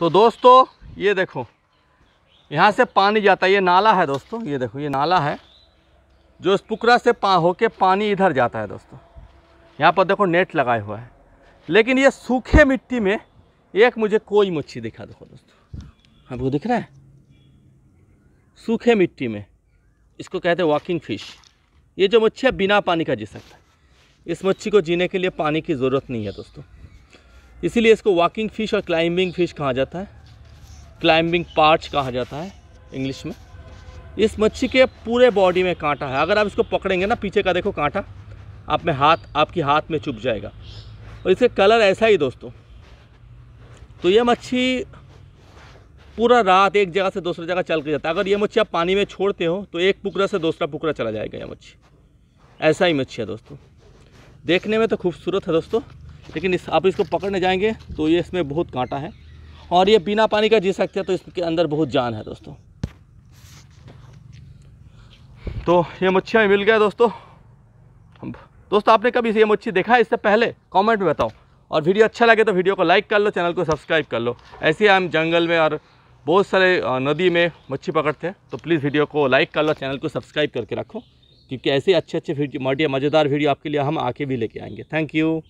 तो दोस्तों ये देखो यहाँ से पानी जाता है ये नाला है दोस्तों ये देखो ये नाला है जो इस पुकरा से पा होके पानी इधर जाता है दोस्तों यहाँ पर देखो नेट लगाए हुआ है लेकिन ये सूखे मिट्टी में एक मुझे कोई मच्छी दिखा देखो दोस्तों हाँ, आपको दिख रहा है सूखे मिट्टी में इसको कहते हैं वॉकिंग फिश ये जो मच्छी है बिना पानी का जी सकता है इस मच्छी को जीने के लिए पानी की ज़रूरत नहीं है दोस्तों इसीलिए इसको वॉकिंग फ़िश और क्लाइंबिंग फ़िश कहा जाता है क्लाइंबिंग पार्च कहा जाता है इंग्लिश में इस मच्छी के पूरे बॉडी में कांटा है अगर आप इसको पकड़ेंगे ना पीछे का देखो कांटा आप में हाथ आपकी हाथ में चुप जाएगा और इसका कलर ऐसा ही दोस्तों तो यह मच्छी पूरा रात एक जगह से दूसरी जगह चल के जाता है अगर ये मच्छी आप पानी में छोड़ते हो तो एक पुकरा से दूसरा पुकरा चला जाएगा यह मच्छी ऐसा ही मच्छी है दोस्तों देखने में तो खूबसूरत है दोस्तों लेकिन इस आप इसको पकड़ने जाएंगे तो ये इसमें बहुत कांटा है और ये बिना पानी का जी सकते हैं तो इसके अंदर बहुत जान है दोस्तों तो ये मच्छियाँ मिल गया दोस्तों दोस्तों आपने कभी ये मच्छी देखा है इससे पहले कॉमेंट में बताओ और वीडियो अच्छा लगे तो वीडियो को लाइक कर लो चैनल को सब्सक्राइब कर लो ऐसे हम जंगल में और बहुत सारे नदी में मच्छी पकड़ते हैं तो प्लीज़ वीडियो को लाइक कर लो चैनल को सब्सक्राइब करके रखो क्योंकि ऐसे अच्छे अच्छे वीडियो मजेदार वीडियो आपके लिए हम आके भी लेके आएंगे थैंक यू